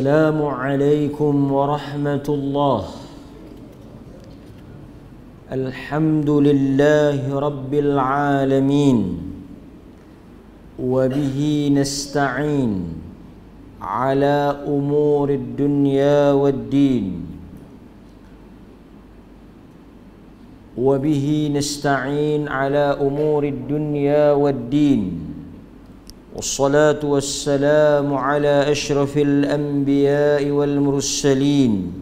السلام عليكم ورحمة الله الحمد لله رب العالمين وبه نستعين على أمور الدنيا والدين وبه نستعين على أمور الدنيا والدين والصلاة والسلام على أشرف الأنبياء والمرسلين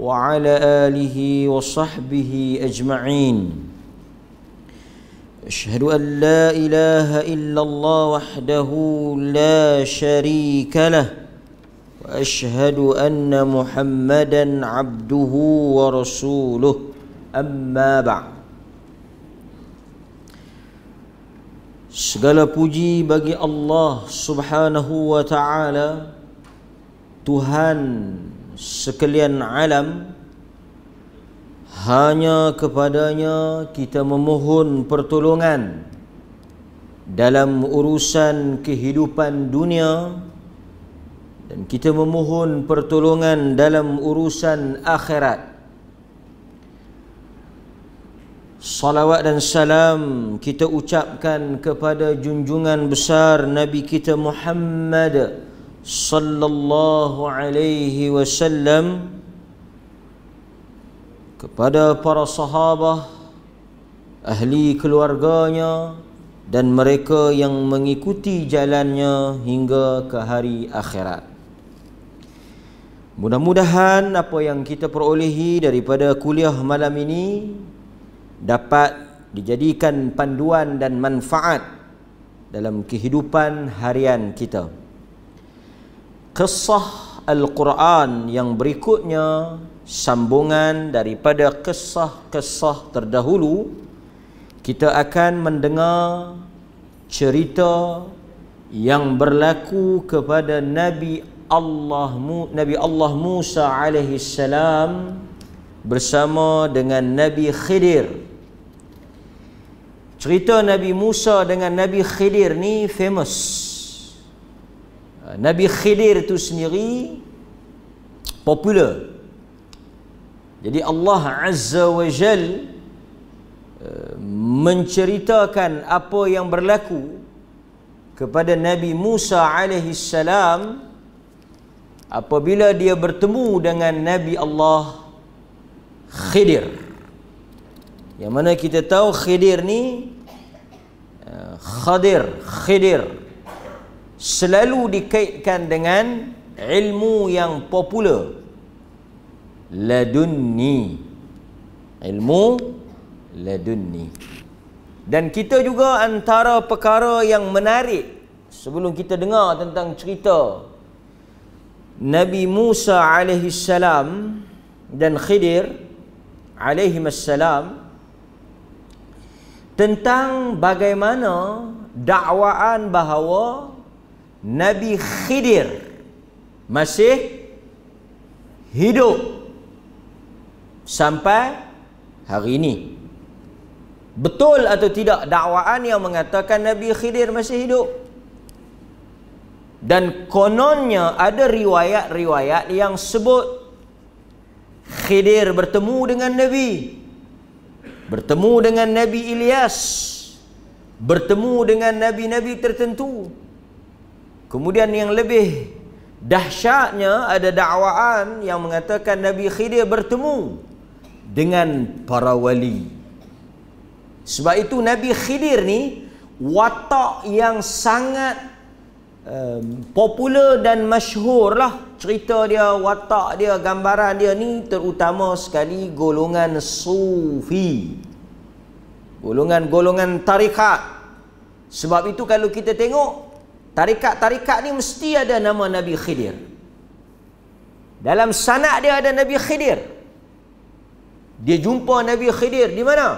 وعلى آله وصحبه أجمعين أشهد أن لا إله إلا الله وحده لا شريك له وأشهد أن محمدا عبده ورسوله أما بعد Segala puji bagi Allah Subhanahu wa taala Tuhan sekalian alam hanya kepadanya kita memohon pertolongan dalam urusan kehidupan dunia dan kita memohon pertolongan dalam urusan akhirat Salawat dan salam kita ucapkan kepada junjungan besar Nabi kita Muhammad sallallahu alaihi wasallam kepada para sahabat ahli keluarganya dan mereka yang mengikuti jalannya hingga ke hari akhirat. Mudah-mudahan apa yang kita perolehi daripada kuliah malam ini dapat dijadikan panduan dan manfaat dalam kehidupan harian kita. Kisah Al-Quran yang berikutnya sambungan daripada kisah-kisah terdahulu kita akan mendengar cerita yang berlaku kepada Nabi Allah Nabi Allah Musa alaihi salam bersama dengan Nabi Khidir Cerita Nabi Musa dengan Nabi Khidir ni famous. Uh, Nabi Khidir tu sendiri popular. Jadi Allah Azza wa Jal uh, menceritakan apa yang berlaku kepada Nabi Musa alaihi salam apabila dia bertemu dengan Nabi Allah Khidir. Yang mana kita tahu Khidir ni eh, Khadir, Khidir selalu dikaitkan dengan ilmu yang popular ladunni ilmu ladunni dan kita juga antara perkara yang menarik sebelum kita dengar tentang cerita Nabi Musa alaihi salam dan Khidir alaihi salam tentang bagaimana dakwaan bahawa Nabi Khidir masih hidup sampai hari ini. Betul atau tidak dakwaan yang mengatakan Nabi Khidir masih hidup? Dan kononnya ada riwayat-riwayat yang sebut Khidir bertemu dengan Nabi bertemu dengan Nabi Ilyas bertemu dengan nabi-nabi tertentu kemudian yang lebih dahsyatnya ada dakwaan yang mengatakan Nabi Khidir bertemu dengan para wali sebab itu Nabi Khidir ni watak yang sangat um, popular dan masyhur lah cerita dia, watak dia, gambaran dia ni terutama sekali golongan sufi. Golongan-golongan tarikat. Sebab itu kalau kita tengok tarikat-tarikat ni mesti ada nama Nabi Khidir. Dalam sanak dia ada Nabi Khidir. Dia jumpa Nabi Khidir di mana?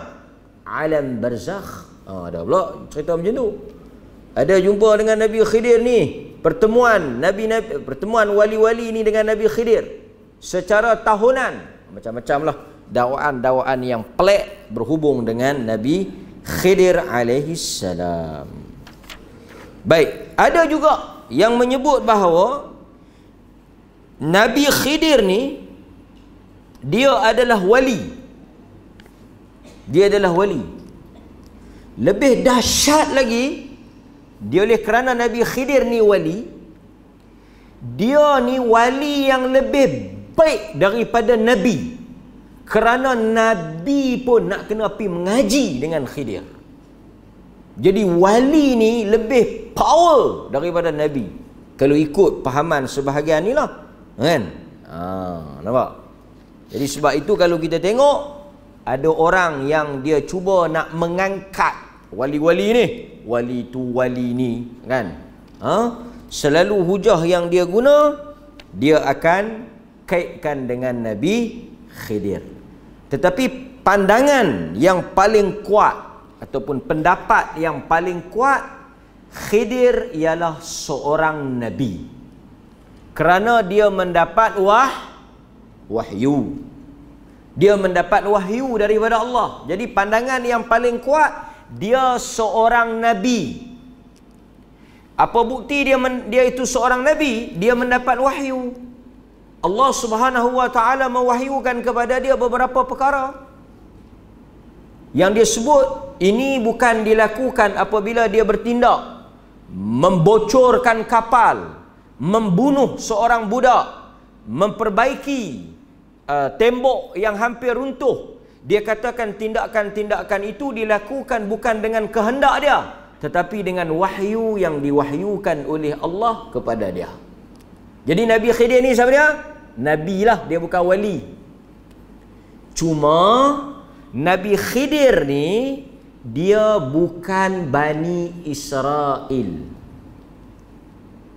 Alam Barzakh. Ah, ada pula cerita macam tu ada jumpa dengan Nabi Khidir ni pertemuan Nabi, Nabi pertemuan wali-wali ni dengan Nabi Khidir secara tahunan macam-macam lah dakwaan-dakwaan yang pelik berhubung dengan Nabi Khidir alaihi salam baik ada juga yang menyebut bahawa Nabi Khidir ni dia adalah wali dia adalah wali lebih dahsyat lagi dia oleh kerana Nabi Khidir ni wali Dia ni wali yang lebih baik daripada Nabi Kerana Nabi pun nak kena pergi mengaji dengan Khidir Jadi wali ni lebih power daripada Nabi Kalau ikut pahaman sebahagian ni lah Kan? Ha, nampak? Jadi sebab itu kalau kita tengok Ada orang yang dia cuba nak mengangkat wali-wali ni wali tu wali ni kan ha selalu hujah yang dia guna dia akan kaitkan dengan nabi khidir tetapi pandangan yang paling kuat ataupun pendapat yang paling kuat khidir ialah seorang nabi kerana dia mendapat wah wahyu dia mendapat wahyu daripada Allah jadi pandangan yang paling kuat dia seorang nabi apa bukti dia men, dia itu seorang nabi dia mendapat wahyu Allah Subhanahu wa taala mewahyukan kepada dia beberapa perkara yang dia sebut ini bukan dilakukan apabila dia bertindak membocorkan kapal membunuh seorang budak memperbaiki uh, tembok yang hampir runtuh dia katakan tindakan-tindakan itu dilakukan bukan dengan kehendak dia tetapi dengan wahyu yang diwahyukan oleh Allah kepada dia. Jadi Nabi Khidir ni siapa dia? Nabi lah, dia bukan wali. Cuma Nabi Khidir ni dia bukan Bani Israel.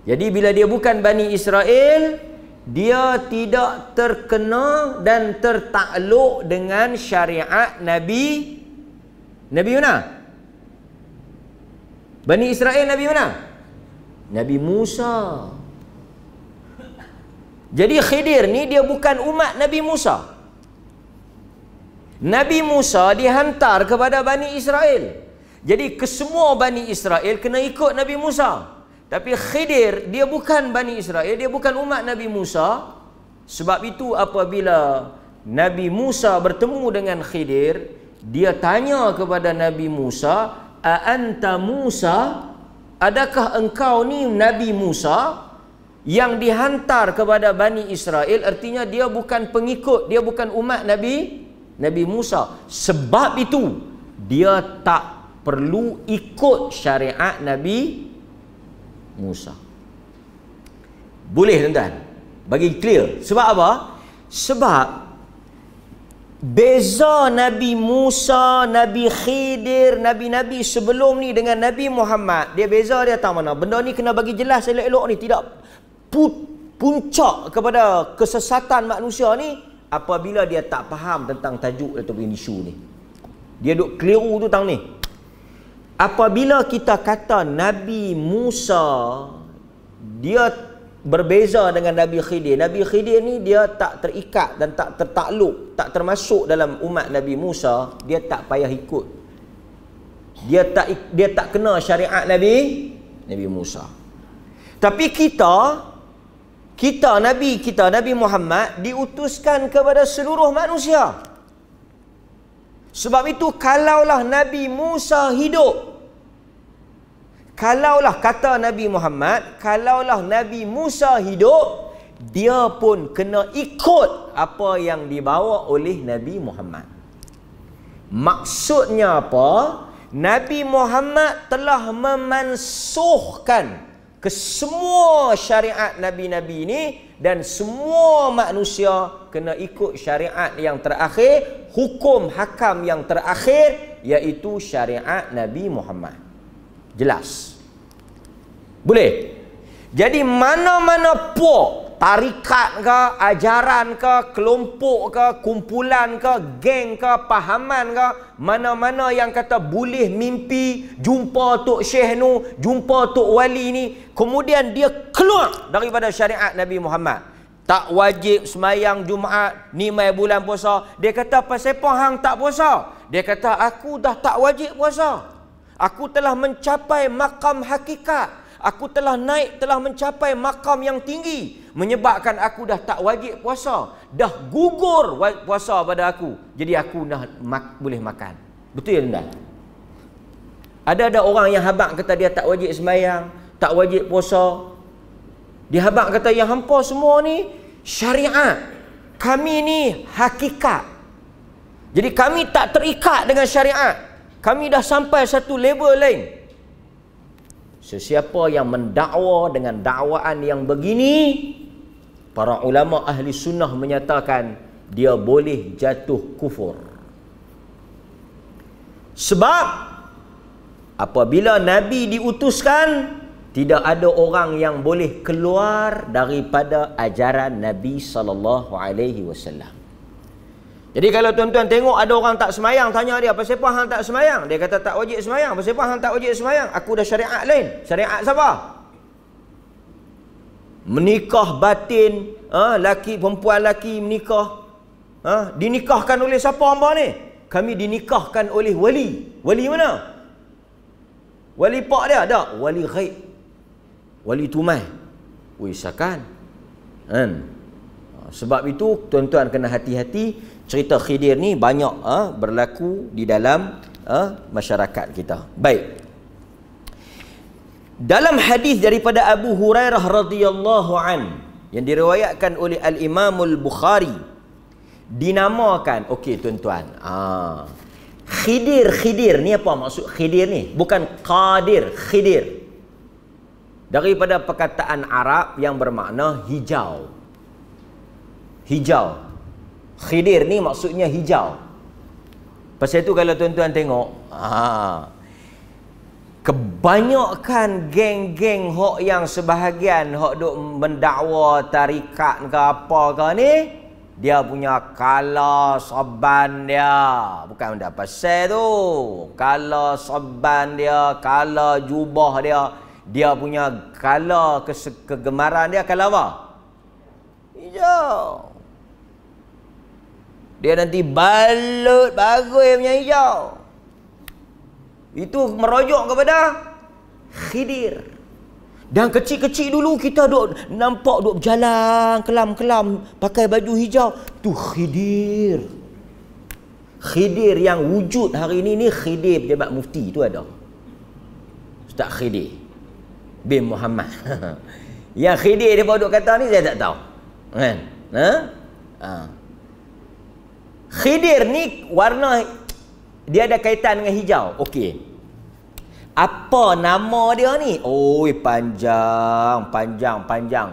Jadi bila dia bukan Bani Israel, dia tidak terkena dan tertakluk dengan syariat Nabi Nabi mana? Bani Israel Nabi mana? Nabi Musa. Jadi Khidir ni dia bukan umat Nabi Musa. Nabi Musa dihantar kepada Bani Israel. Jadi kesemua Bani Israel kena ikut Nabi Musa. Tapi Khidir dia bukan Bani Israel, dia bukan umat Nabi Musa. Sebab itu apabila Nabi Musa bertemu dengan Khidir, dia tanya kepada Nabi Musa, "A anta Musa? Adakah engkau ni Nabi Musa yang dihantar kepada Bani Israel?" Artinya dia bukan pengikut, dia bukan umat Nabi Nabi Musa. Sebab itu dia tak perlu ikut syariat Nabi Musa boleh tuan-tuan bagi clear sebab apa sebab beza Nabi Musa Nabi Khidir Nabi-Nabi sebelum ni dengan Nabi Muhammad dia beza dia tahu mana benda ni kena bagi jelas elok-elok ni tidak put, puncak kepada kesesatan manusia ni apabila dia tak faham tentang tajuk atau isu ni dia duk keliru tu tang ni apabila kita kata Nabi Musa dia berbeza dengan Nabi Khidir. Nabi Khidir ni dia tak terikat dan tak tertakluk, tak termasuk dalam umat Nabi Musa, dia tak payah ikut. Dia tak dia tak kena syariat Nabi Nabi Musa. Tapi kita kita Nabi kita Nabi Muhammad diutuskan kepada seluruh manusia. Sebab itu kalaulah Nabi Musa hidup Kalaulah kata Nabi Muhammad Kalaulah Nabi Musa hidup Dia pun kena ikut apa yang dibawa oleh Nabi Muhammad Maksudnya apa? Nabi Muhammad telah memansuhkan kesemua syariat nabi-nabi ini dan semua manusia kena ikut syariat yang terakhir hukum hakam yang terakhir iaitu syariat Nabi Muhammad. Jelas. Boleh. Jadi mana-mana puak tarikat ke, ajaran ke, kelompok ke, kumpulan ke, geng ke, pahaman ke, mana-mana yang kata boleh mimpi jumpa Tok Syekh ni, jumpa Tok Wali ni, kemudian dia keluar daripada syariat Nabi Muhammad. Tak wajib semayang Jumaat ni mai bulan puasa. Dia kata pasal apa hang tak puasa? Dia kata aku dah tak wajib puasa. Aku telah mencapai makam hakikat. Aku telah naik telah mencapai makam yang tinggi menyebabkan aku dah tak wajib puasa. Dah gugur puasa pada aku. Jadi aku dah mak- boleh makan. Betul ya tuan? Ada ada orang yang habaq kata dia tak wajib semayang, tak wajib puasa, dia habaq kata yang hampa semua ni syariat. Kami ni hakikat. Jadi kami tak terikat dengan syariat. Kami dah sampai satu level lain. Sesiapa yang mendakwa dengan dakwaan yang begini, para ulama ahli sunnah menyatakan dia boleh jatuh kufur. Sebab apabila Nabi diutuskan tidak ada orang yang boleh keluar daripada ajaran Nabi sallallahu alaihi wasallam. Jadi kalau tuan-tuan tengok ada orang tak semayang, tanya dia, apa siapa hang tak semayang? Dia kata tak wajib semayang. Apa siapa hang tak wajib semayang? Aku dah syariat lain. Syariat siapa? Menikah batin, ha, laki perempuan laki menikah. Ha, dinikahkan oleh siapa hamba ni? Kami dinikahkan oleh wali. Wali mana? Wali pak dia? Tak. Wali ghaib wali tumai ui sakan kan ha, sebab itu tuan-tuan kena hati-hati cerita khidir ni banyak ha, berlaku di dalam ha, masyarakat kita baik dalam hadis daripada Abu Hurairah radhiyallahu an yang diriwayatkan oleh Al Imam Al Bukhari dinamakan okey tuan-tuan ha, khidir khidir ni apa maksud khidir ni bukan qadir khidir daripada perkataan Arab yang bermakna hijau. Hijau. Khidir ni maksudnya hijau. Pasal itu kalau tuan-tuan tengok, ha, kebanyakan geng-geng hok yang sebahagian hok duk mendakwa tarikat ke apa ke ni, dia punya kala soban dia. Bukan benda pasal tu. Kala soban dia, kala jubah dia dia punya kala kegemaran dia akan lawa. Hijau. Dia nanti balut bagai punya hijau. Itu merojok kepada khidir. Dan kecil-kecil dulu kita duk nampak duk berjalan kelam-kelam pakai baju hijau. tu khidir. Khidir yang wujud hari ini ni khidir pejabat mufti itu ada. Ustaz khidir bin Muhammad. yang Khidir dia bodoh kata ni saya tak tahu. Kan? Ha? ha. Khidir ni warna dia ada kaitan dengan hijau. Okey. Apa nama dia ni? Oi, oh, panjang, panjang, panjang.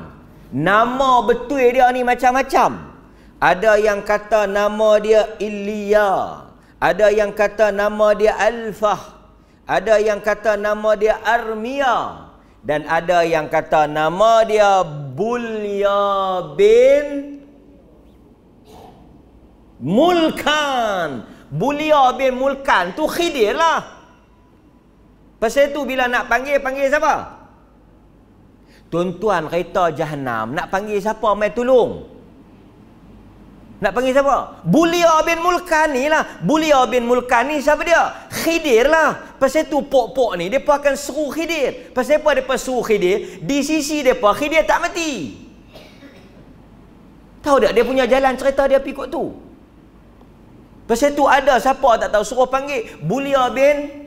Nama betul dia ni macam-macam. Ada yang kata nama dia Ilya. Ada yang kata nama dia Alfah. Ada yang kata nama dia Armia dan ada yang kata nama dia Bulya bin Mulkan. Bulya bin Mulkan tu Khidir lah. Pasal tu bila nak panggil, panggil siapa? Tuan-tuan kereta jahannam nak panggil siapa mai tolong? Nak panggil siapa? Bulia bin Mulkan lah. Bulia bin Mulkan siapa dia? Khidir lah. Pasal tu pok-pok ni, mereka akan seru Khidir. Pasal apa mereka seru Khidir? Di sisi mereka, Khidir tak mati. Tahu tak? Dia punya jalan cerita dia pergi kot tu. Pasal tu ada siapa tak tahu suruh panggil Bulia bin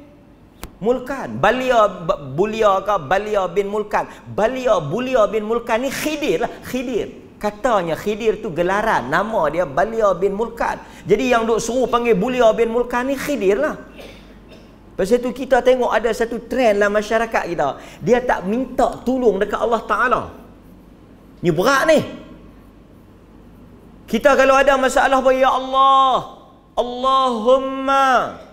Mulkan. Balia Bulia ke Balia bin Mulkan. Balia Bulia bin Mulkan ni Khidir lah. Khidir katanya Khidir tu gelaran nama dia Balia bin Mulkan jadi yang duk suruh panggil Bulia bin Mulkan ni Khidir lah pasal tu kita tengok ada satu trend lah masyarakat kita dia tak minta tolong dekat Allah Ta'ala ni berat ni kita kalau ada masalah apa ya Allah Allahumma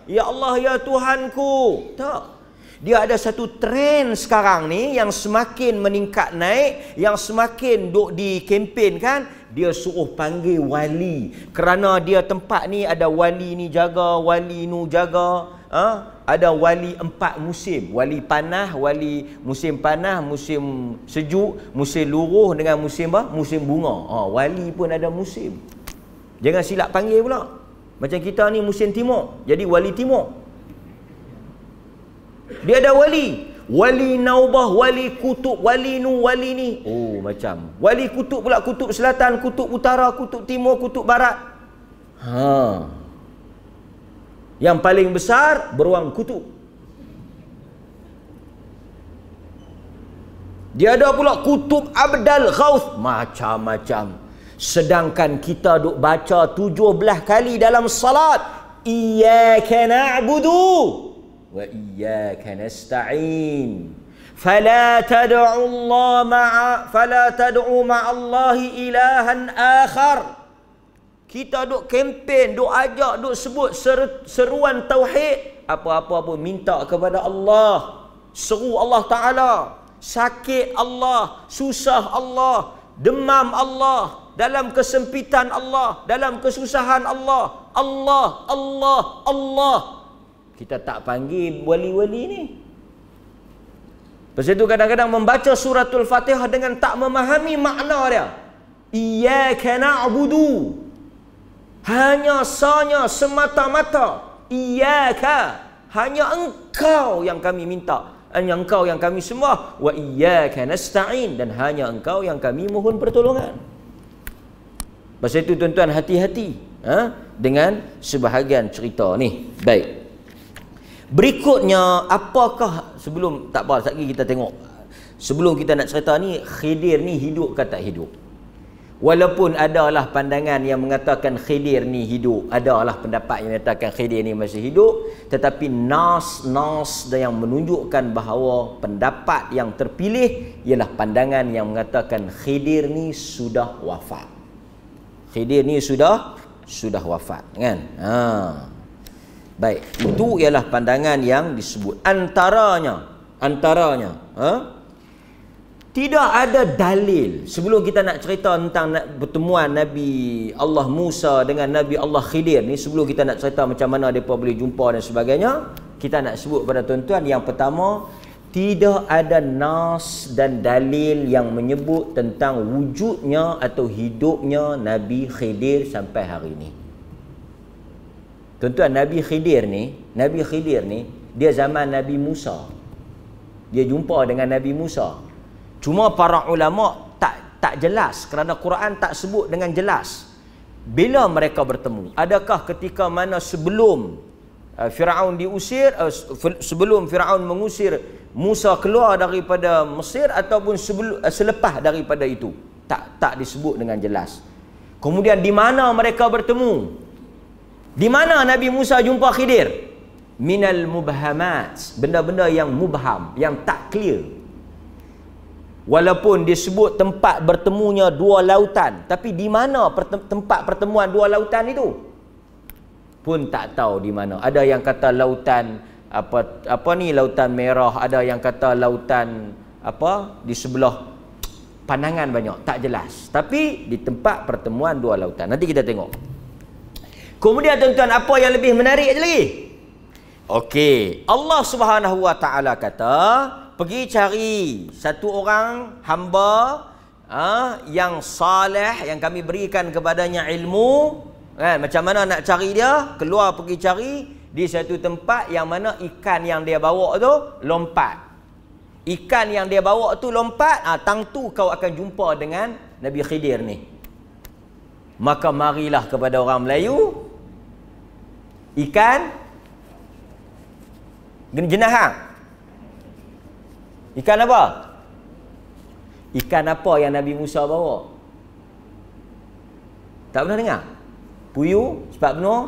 ya Allah ya Tuhanku tak dia ada satu trend sekarang ni yang semakin meningkat naik yang semakin duk di kempen kan dia suruh panggil wali kerana dia tempat ni ada wali ni jaga wali nu jaga ha? ada wali empat musim wali panah wali musim panah musim sejuk musim luruh dengan musim apa musim bunga ha, wali pun ada musim jangan silap panggil pula macam kita ni musim timur jadi wali timur dia ada wali. Wali naubah, wali kutub, wali nu, wali ni. Oh, macam. Wali kutub pula kutub selatan, kutub utara, kutub timur, kutub barat. Ha. Yang paling besar beruang kutub. Dia ada pula kutub Abdal Ghaus macam-macam. Sedangkan kita duk baca 17 kali dalam salat, iyyaka na'budu. وإياك نستعين فلا تدع الله مع فلا تدع مع الله إلها akhar. kita duk kempen, duk ajak, duk sebut seru, seruan tauhid. Apa-apa pun minta kepada Allah. Seru Allah Ta'ala. Sakit Allah. Susah Allah. Demam Allah. Dalam kesempitan Allah. Dalam kesusahan Allah, Allah, Allah. Allah kita tak panggil wali-wali ni. Sebab itu kadang-kadang membaca suratul fatihah dengan tak memahami makna dia. kena na'budu. Hanya sanya semata-mata. Iya, Iyaka. Hanya engkau yang kami minta. Hanya engkau yang kami sembah. Wa kena nasta'in. Dan hanya engkau yang kami mohon pertolongan. Sebab itu tuan-tuan hati-hati. Ha? Dengan sebahagian cerita ni. Baik. Berikutnya apakah sebelum tak apa satgi kita tengok sebelum kita nak cerita ni Khidir ni hidup ke tak hidup. Walaupun adalah pandangan yang mengatakan Khidir ni hidup, adalah pendapat yang mengatakan Khidir ni masih hidup, tetapi nas-nas dan yang menunjukkan bahawa pendapat yang terpilih ialah pandangan yang mengatakan Khidir ni sudah wafat. Khidir ni sudah sudah wafat kan. Ha. Baik, itu ialah pandangan yang disebut antaranya, antaranya. Ha? Tidak ada dalil sebelum kita nak cerita tentang pertemuan Nabi Allah Musa dengan Nabi Allah Khidir ni sebelum kita nak cerita macam mana depa boleh jumpa dan sebagainya, kita nak sebut pada tuan-tuan yang pertama tidak ada nas dan dalil yang menyebut tentang wujudnya atau hidupnya Nabi Khidir sampai hari ini. Tuan-tuan, Nabi Khidir ni, Nabi Khidir ni, dia zaman Nabi Musa. Dia jumpa dengan Nabi Musa. Cuma para ulama tak tak jelas kerana Quran tak sebut dengan jelas bila mereka bertemu. Adakah ketika mana sebelum uh, Firaun diusir uh, sebelum Firaun mengusir Musa keluar daripada Mesir ataupun sebelum uh, selepas daripada itu? Tak tak disebut dengan jelas. Kemudian di mana mereka bertemu? Di mana Nabi Musa jumpa Khidir? Minal mubhamat. Benda-benda yang mubham, yang tak clear. Walaupun disebut tempat bertemunya dua lautan. Tapi di mana tempat pertemuan dua lautan itu? Pun tak tahu di mana. Ada yang kata lautan apa apa ni lautan merah ada yang kata lautan apa di sebelah pandangan banyak tak jelas tapi di tempat pertemuan dua lautan nanti kita tengok Kemudian tuan-tuan apa yang lebih menarik lagi? Okey, Allah Subhanahu Wa Taala kata, pergi cari satu orang hamba ah ha, yang saleh yang kami berikan kepadanya ilmu, kan? Macam mana nak cari dia? Keluar pergi cari di satu tempat yang mana ikan yang dia bawa tu lompat. Ikan yang dia bawa tu lompat, ah ha, tang tu kau akan jumpa dengan Nabi Khidir ni. Maka marilah kepada orang Melayu, ikan hang. Ikan apa? Ikan apa yang Nabi Musa bawa? Tak pernah dengar? Puyuh, sebab penuh.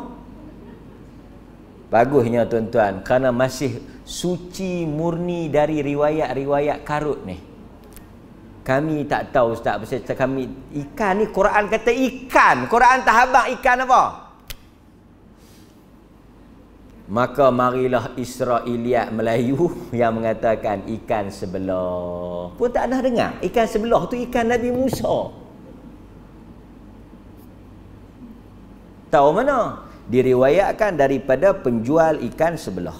Bagusnya tuan-tuan, kerana masih suci murni dari riwayat-riwayat karut ni. Kami tak tahu Ustaz, pasal kami ikan ni Quran kata ikan. Quran tak habang ikan apa? Ikan apa? Maka marilah Israeliat Melayu yang mengatakan ikan sebelah. Pun tak ada dengar. Ikan sebelah tu ikan Nabi Musa. Tahu mana? Diriwayatkan daripada penjual ikan sebelah.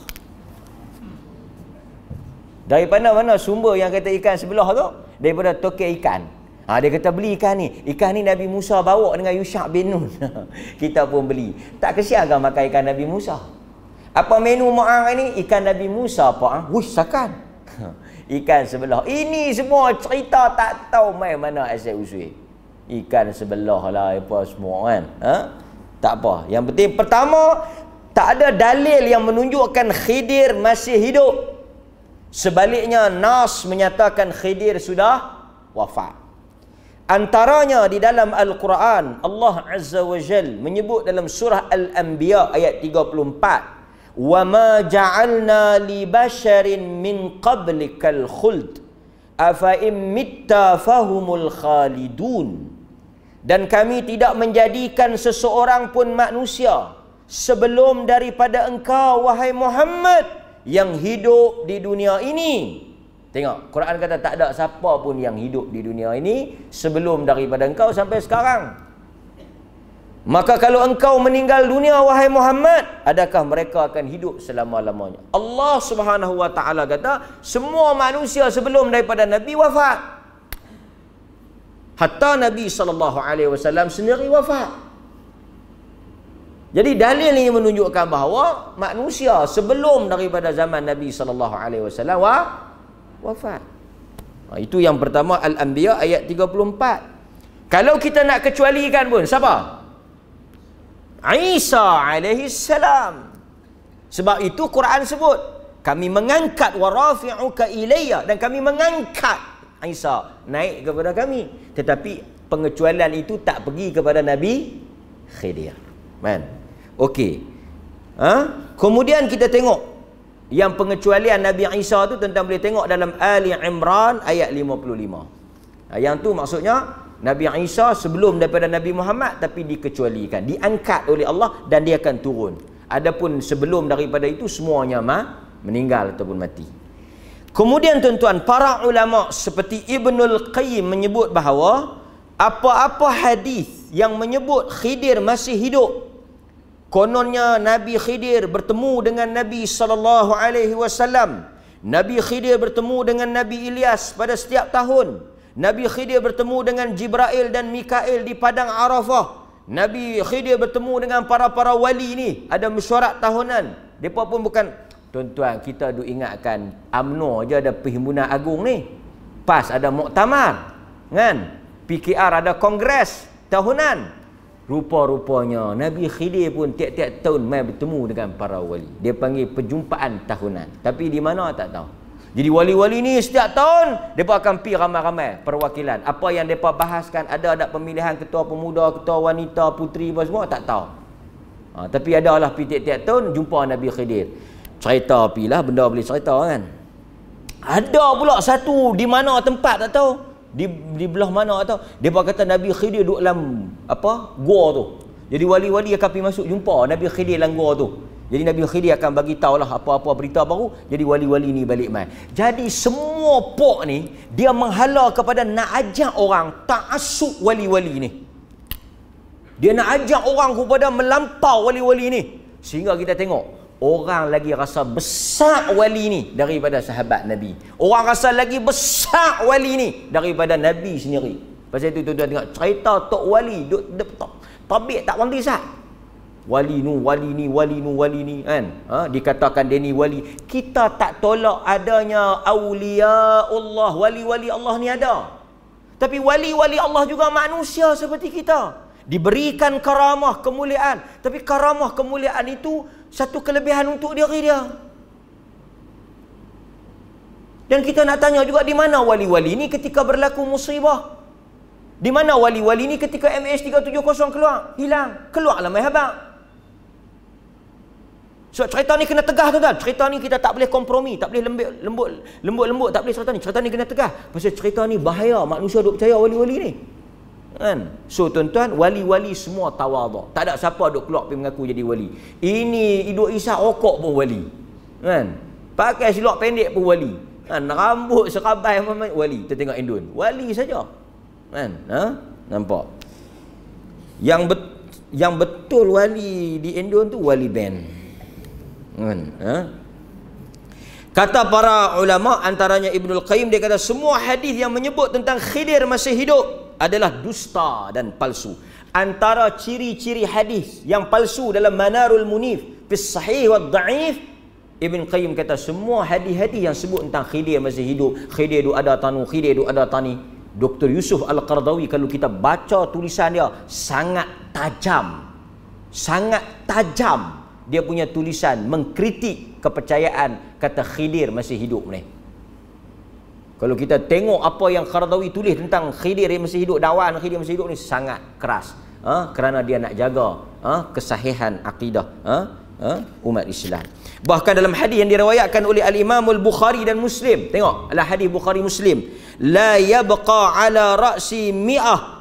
Daripada mana sumber yang kata ikan sebelah tu? Daripada toke ikan. Ha, dia kata beli ikan ni. Ikan ni Nabi Musa bawa dengan Yushak bin Nun. Kita pun beli. Tak kesian kan makan ikan Nabi Musa? Apa menu Mu'ang ni? Ikan Nabi Musa apa? Ha? Wih, sakan. Ikan sebelah. Ini semua cerita tak tahu main mana asyik usul. Ikan sebelah lah apa semua kan. Ha? Tak apa. Yang penting pertama, tak ada dalil yang menunjukkan Khidir masih hidup. Sebaliknya, Nas menyatakan Khidir sudah wafat. Antaranya di dalam Al-Quran, Allah Azza wa Jal menyebut dalam surah Al-Anbiya ayat 34. وَمَا جَعَلْنَا لِبَشَرٍ li قَبْلِكَ min أَفَإِمْ khuld فَهُمُ in dan kami tidak menjadikan seseorang pun manusia sebelum daripada engkau wahai Muhammad yang hidup di dunia ini tengok Quran kata tak ada siapa pun yang hidup di dunia ini sebelum daripada engkau sampai sekarang Maka kalau engkau meninggal dunia wahai Muhammad, adakah mereka akan hidup selama-lamanya? Allah Subhanahu wa taala kata, semua manusia sebelum daripada Nabi wafat. Hatta Nabi sallallahu alaihi wasallam sendiri wafat. Jadi dalil ini menunjukkan bahawa manusia sebelum daripada zaman Nabi sallallahu alaihi wasallam wafat. Ha, itu yang pertama Al-Anbiya ayat 34. Kalau kita nak kecualikan pun siapa? Isa alaihi salam. Sebab itu Quran sebut, kami mengangkat warafi'uka ilayya dan kami mengangkat Isa naik kepada kami. Tetapi pengecualian itu tak pergi kepada Nabi Khidir. Man. Okey. Ha? Kemudian kita tengok yang pengecualian Nabi Isa tu tentang boleh tengok dalam Ali Imran ayat 55. Ha, yang tu maksudnya Nabi Isa sebelum daripada Nabi Muhammad tapi dikecualikan, diangkat oleh Allah dan dia akan turun. Adapun sebelum daripada itu semuanya ma meninggal ataupun mati. Kemudian tuan-tuan, para ulama seperti Ibnul Qayyim menyebut bahawa apa-apa hadis yang menyebut Khidir masih hidup Kononnya Nabi Khidir bertemu dengan Nabi sallallahu alaihi wasallam. Nabi Khidir bertemu dengan Nabi Ilyas pada setiap tahun. Nabi Khidir bertemu dengan Jibrail dan Mikail di Padang Arafah. Nabi Khidir bertemu dengan para-para wali ni. Ada mesyuarat tahunan. Mereka pun bukan... Tuan-tuan, kita duk ingatkan UMNO je ada Perhimpunan Agung ni. PAS ada Muqtamar. Kan? PKR ada Kongres tahunan. Rupa-rupanya Nabi Khidir pun tiap-tiap tahun main bertemu dengan para wali. Dia panggil perjumpaan tahunan. Tapi di mana tak tahu. Jadi wali-wali ni setiap tahun depa akan pi ramai-ramai perwakilan. Apa yang depa bahaskan ada ada pemilihan ketua pemuda, ketua wanita, putri apa semua tak tahu. Ha, tapi ada lah pi tiap-tiap tahun jumpa Nabi Khidir. Cerita pi lah benda boleh cerita kan. Ada pula satu di mana tempat tak tahu. Di di belah mana tak tahu. Depa kata Nabi Khidir duduk dalam apa? Gua tu. Jadi wali-wali akan pergi masuk jumpa Nabi Khidir dalam gua tu. Jadi Nabi Khidir akan bagi lah apa-apa berita baru. Jadi wali-wali ni balik mai. Jadi semua pok ni dia menghala kepada nak ajak orang tak ta'assub wali-wali ni. Dia nak ajak orang kepada melampau wali-wali ni. Sehingga kita tengok orang lagi rasa besar wali ni daripada sahabat Nabi. Orang rasa lagi besar wali ni daripada Nabi sendiri. Pasal itu tuan-tuan tengok cerita tok wali duk tabik tak mandi sah wali nu wali ni wali nu wali ni kan ha? dikatakan dia ni wali kita tak tolak adanya awliya Allah wali-wali Allah ni ada tapi wali-wali Allah juga manusia seperti kita diberikan karamah kemuliaan tapi karamah kemuliaan itu satu kelebihan untuk diri dia dan kita nak tanya juga di mana wali-wali ni ketika berlaku musibah di mana wali-wali ni ketika MH370 keluar hilang keluarlah mai habaq sebab cerita ni kena tegah tuan-tuan. Cerita ni kita tak boleh kompromi, tak boleh lembut lembut lembut, lembut tak boleh cerita ni. Cerita ni kena tegah. Pasal cerita ni bahaya manusia duk percaya wali-wali ni. Kan? So tuan-tuan, wali-wali semua tawaduk. Tak ada siapa duk keluar pergi mengaku jadi wali. Ini hidup Isa rokok pun wali. Kan? Pakai silok pendek pun wali. Kan? Rambut serabai pun wali. Kita tengok Indun. Wali saja. Kan? Ha? Nampak. Yang bet yang betul wali di Indun tu wali band. Kan? Ha? Kata para ulama antaranya Ibnul Al-Qayyim dia kata semua hadis yang menyebut tentang Khidir masih hidup adalah dusta dan palsu. Antara ciri-ciri hadis yang palsu dalam Manarul Munif fi sahih wa dhaif Ibn Qayyim kata semua hadis-hadis yang sebut tentang Khidir masih hidup, Khidir itu ada tanu, Khidir itu ada tani. Dr. Yusuf Al-Qardawi kalau kita baca tulisan dia sangat tajam. Sangat tajam dia punya tulisan mengkritik kepercayaan kata Khidir masih hidup ni. Kalau kita tengok apa yang Qaradawi tulis tentang Khidir yang masih hidup, dakwaan Khidir masih hidup ni sangat keras. Ha? kerana dia nak jaga ha? kesahihan akidah ha? ha? umat Islam. Bahkan dalam hadis yang diriwayatkan oleh Al-Imam Al-Bukhari dan Muslim. Tengok, al hadis Bukhari Muslim. La yabqa ala ra'si mi'ah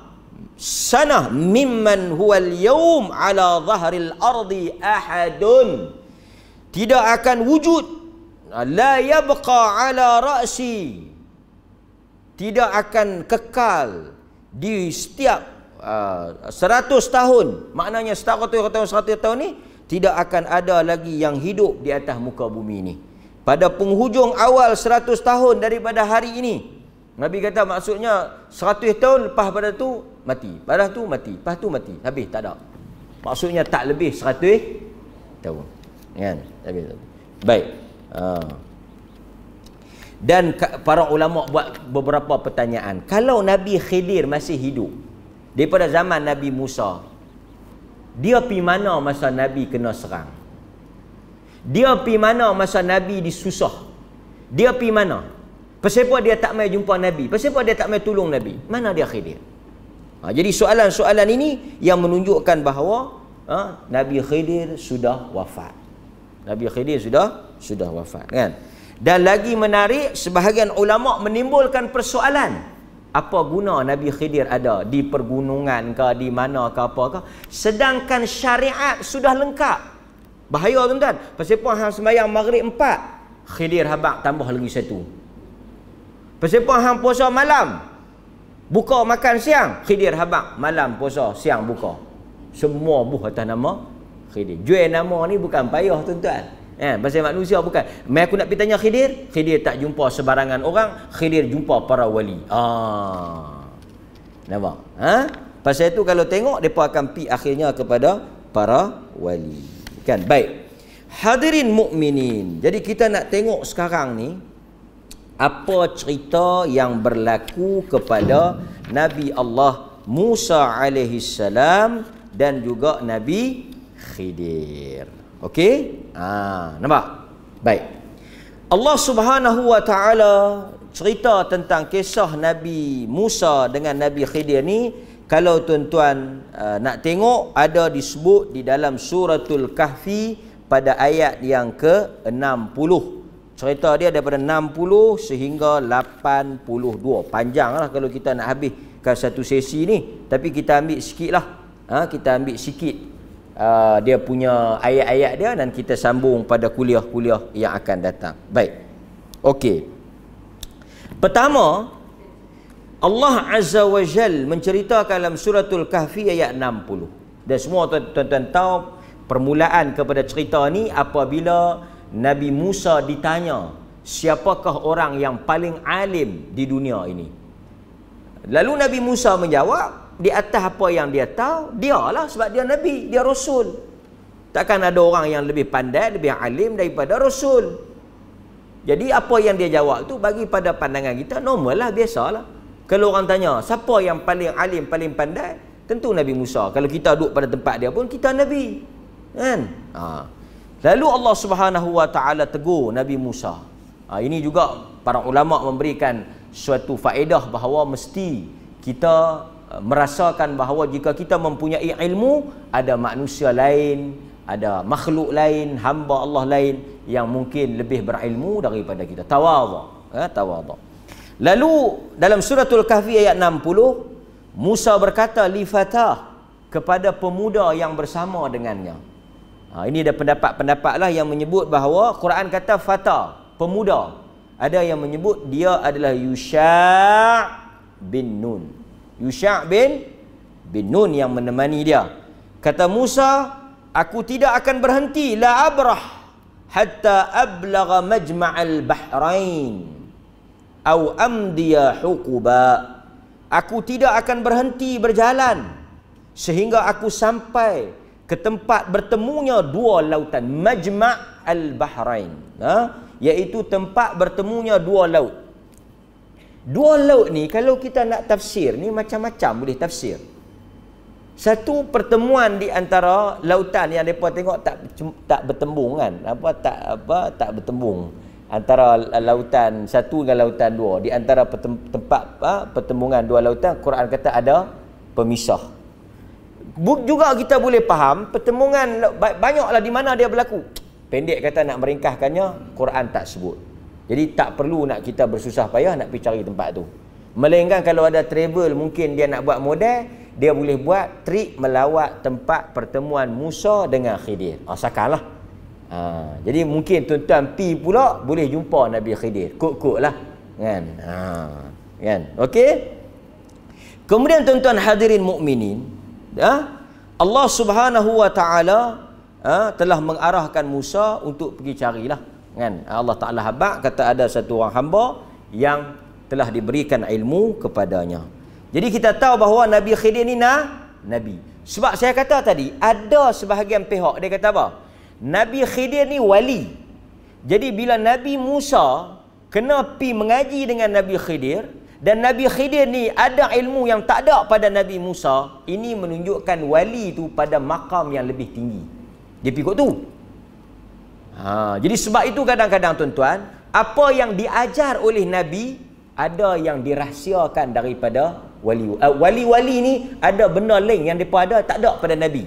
sana mimman huwa al-yawm ala dhahril ardi ahadun tidak akan wujud la yabqa ala ra'si tidak akan kekal di setiap uh, ah, 100 tahun maknanya setiap tahun 100 tahun ni tidak akan ada lagi yang hidup di atas muka bumi ini pada penghujung awal 100 tahun daripada hari ini Nabi kata maksudnya 100 tahun lepas pada tu mati. padah tu mati. Lepas tu mati. Habis tak ada. Maksudnya tak lebih 100 tahun. Kan? Habis. Baik. Ha. Dan para ulama buat beberapa pertanyaan. Kalau Nabi Khidir masih hidup daripada zaman Nabi Musa, dia pi mana masa Nabi kena serang? Dia pi mana masa Nabi disusah? Dia pi mana? Pasal apa dia tak mai jumpa Nabi? Pasal apa dia tak mai tolong Nabi? Mana dia Khidir? Ha, jadi soalan-soalan ini yang menunjukkan bahawa ha, Nabi Khidir sudah wafat. Nabi Khidir sudah sudah wafat kan. Dan lagi menarik sebahagian ulama menimbulkan persoalan apa guna Nabi Khidir ada di pergunungan ke di mana ke apa ke sedangkan syariat sudah lengkap. Bahaya tuan-tuan. Pasal apa hang sembahyang maghrib empat Khidir habaq tambah lagi satu. Pasal apa hang puasa malam Buka makan siang, Khidir habak malam puasa, siang buka. Semua buh atas nama Khidir. Jual nama ni bukan payah tuan-tuan. Eh, pasal manusia bukan. Mai aku nak pergi tanya Khidir, Khidir tak jumpa sebarangan orang, Khidir jumpa para wali. Ah. Nampak? Ha? Pasal itu kalau tengok depa akan pi akhirnya kepada para wali. Kan? Baik. Hadirin mukminin. Jadi kita nak tengok sekarang ni, apa cerita yang berlaku kepada Nabi Allah Musa alaihi salam dan juga Nabi Khidir. Okey? Ha, nampak? Baik. Allah Subhanahu wa taala cerita tentang kisah Nabi Musa dengan Nabi Khidir ni kalau tuan-tuan uh, nak tengok ada disebut di dalam suratul Kahfi pada ayat yang ke-60 cerita dia daripada 60 sehingga 82 panjanglah kalau kita nak habiskan satu sesi ni tapi kita ambil sikitlah ha kita ambil sikit uh, dia punya ayat-ayat dia dan kita sambung pada kuliah-kuliah yang akan datang baik okey pertama Allah Azza wa Jal menceritakan dalam suratul kahfi ayat 60 dan semua tuan-tuan tahu permulaan kepada cerita ni apabila Nabi Musa ditanya siapakah orang yang paling alim di dunia ini lalu Nabi Musa menjawab di atas apa yang dia tahu dialah sebab dia Nabi, dia Rasul takkan ada orang yang lebih pandai lebih alim daripada Rasul jadi apa yang dia jawab tu bagi pada pandangan kita normal lah biasalah. Kalau orang tanya siapa yang paling alim paling pandai, tentu Nabi Musa. Kalau kita duduk pada tempat dia pun kita nabi. Kan? Ha. Lalu Allah Subhanahu wa taala tegur Nabi Musa. Ha, ini juga para ulama memberikan suatu faedah bahawa mesti kita uh, merasakan bahawa jika kita mempunyai ilmu ada manusia lain, ada makhluk lain, hamba Allah lain yang mungkin lebih berilmu daripada kita. Tawadhu, ya, tawadhu. Lalu dalam suratul Kahfi ayat 60 Musa berkata li fatah kepada pemuda yang bersama dengannya. Ha, ini ada pendapat-pendapat lah yang menyebut bahawa Quran kata fata, pemuda. Ada yang menyebut dia adalah Yusha' bin Nun. Yusha' bin bin Nun yang menemani dia. Kata Musa, aku tidak akan berhenti. La abrah hatta ablagha majma'al bahrain. Au amdiya hukuba. Aku tidak akan berhenti berjalan. Sehingga aku sampai ke tempat bertemunya dua lautan majma' al-bahrain ha iaitu tempat bertemunya dua laut dua laut ni kalau kita nak tafsir ni macam-macam boleh tafsir satu pertemuan di antara lautan yang depa tengok tak tak bertembung kan apa tak apa tak bertembung antara lautan satu dengan lautan dua di antara tempat apa pertemuan dua lautan Quran kata ada pemisah juga kita boleh faham pertemuan banyaklah di mana dia berlaku. Pendek kata nak meringkahkannya Quran tak sebut. Jadi tak perlu nak kita bersusah payah nak pergi cari tempat tu. Melainkan kalau ada travel mungkin dia nak buat model, dia boleh buat trik melawat tempat pertemuan Musa dengan Khidir. Asakalah. Ah, ha, ah, jadi mungkin tuan-tuan pi pula boleh jumpa Nabi Khidir. Kok-kok lah. Kan? Ha, kan? Okey? Kemudian tuan-tuan hadirin mukminin, ya, Allah Subhanahu Wa Taala ya, telah mengarahkan Musa untuk pergi carilah kan ha, Allah Taala habaq kata ada satu orang hamba yang telah diberikan ilmu kepadanya jadi kita tahu bahawa Nabi Khidir ni nah, nabi sebab saya kata tadi ada sebahagian pihak dia kata apa Nabi Khidir ni wali jadi bila Nabi Musa kena pi mengaji dengan Nabi Khidir dan Nabi Khidir ni ada ilmu yang tak ada pada Nabi Musa ini menunjukkan wali tu pada makam yang lebih tinggi dia pergi kot tu ha, jadi sebab itu kadang-kadang tuan-tuan apa yang diajar oleh Nabi ada yang dirahsiakan daripada wali uh, wali-wali ni ada benda lain yang mereka ada tak ada pada Nabi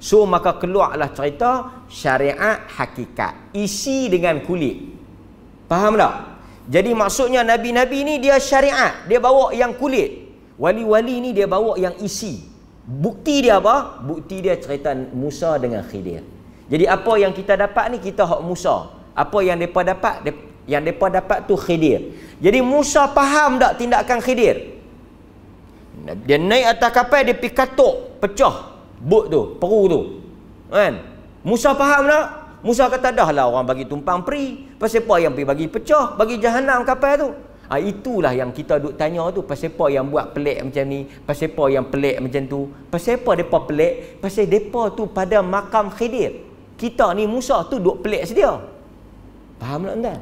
so maka keluarlah cerita syariat hakikat isi dengan kulit faham tak? Jadi maksudnya nabi-nabi ni dia syariat, dia bawa yang kulit. Wali-wali ni dia bawa yang isi. Bukti dia apa? Bukti dia cerita Musa dengan Khidir. Jadi apa yang kita dapat ni kita hak Musa. Apa yang depa dapat yang depa dapat tu Khidir. Jadi Musa faham tak tindakan Khidir? Dia naik atas kapal dia pergi katuk, pecah bot tu, peru tu. Kan? Musa faham tak? Musa kata dah lah orang bagi tumpang free Pasal apa yang pergi bagi pecah, bagi jahanam kapal tu? Ha, itulah yang kita duk tanya tu. Pasal apa yang buat pelik macam ni? Pasal apa yang pelik macam tu? Pasal apa mereka pelik? Pasal mereka tu pada makam khidir. Kita ni Musa tu duk pelik sedia. Faham tak tuan?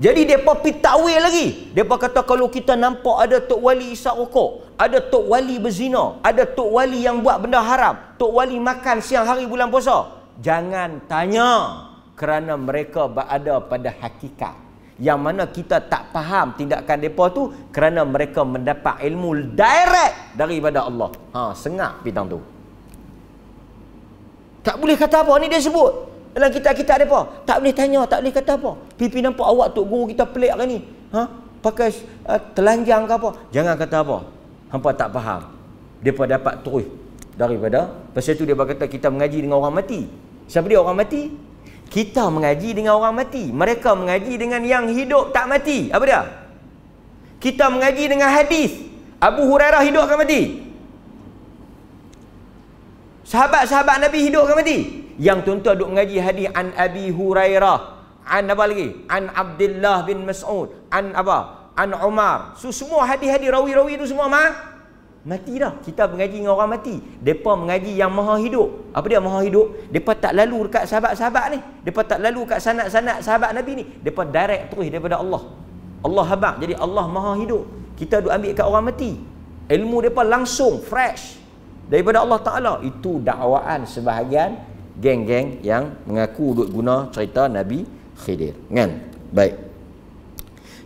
Jadi depa pergi takwil lagi. Depa kata kalau kita nampak ada Tok Wali isap rokok. Ada Tok Wali berzina. Ada Tok Wali yang buat benda haram. Tok Wali makan siang hari bulan puasa. Jangan tanya kerana mereka berada pada hakikat yang mana kita tak faham tindakan depa tu kerana mereka mendapat ilmu direct daripada Allah. Ha, sengat bidang tu. Tak boleh kata apa ni dia sebut dalam kita kita depa. Tak boleh tanya, tak boleh kata apa. Pipi nampak awak tok guru kita pelik hari ni. Ha? Pakai uh, telanjang ke apa? Jangan kata apa. Hampa tak faham. Depa dapat terus daripada pasal tu dia berkata kita mengaji dengan orang mati. Siapa dia orang mati? Kita mengaji dengan orang mati. Mereka mengaji dengan yang hidup tak mati. Apa dia? Kita mengaji dengan hadis. Abu Hurairah hidup ke mati? Sahabat-sahabat Nabi hidup ke mati? Yang tuan-tuan duk mengaji hadis an Abi Hurairah. An apa lagi? An Abdullah bin Mas'ud. An apa? An Umar. So, semua hadis-hadis rawi-rawi itu semua mah Mati dah. Kita mengaji dengan orang mati. Depa mengaji yang maha hidup. Apa dia maha hidup? Depa tak lalu dekat sahabat-sahabat ni. Depa tak lalu dekat sanak-sanak sahabat Nabi ni. Depa direct terus daripada Allah. Allah habaq. Jadi Allah maha hidup. Kita duk ambil kat orang mati. Ilmu depa langsung fresh daripada Allah Taala. Itu dakwaan sebahagian geng-geng yang mengaku duk guna cerita Nabi Khidir. Kan? Baik.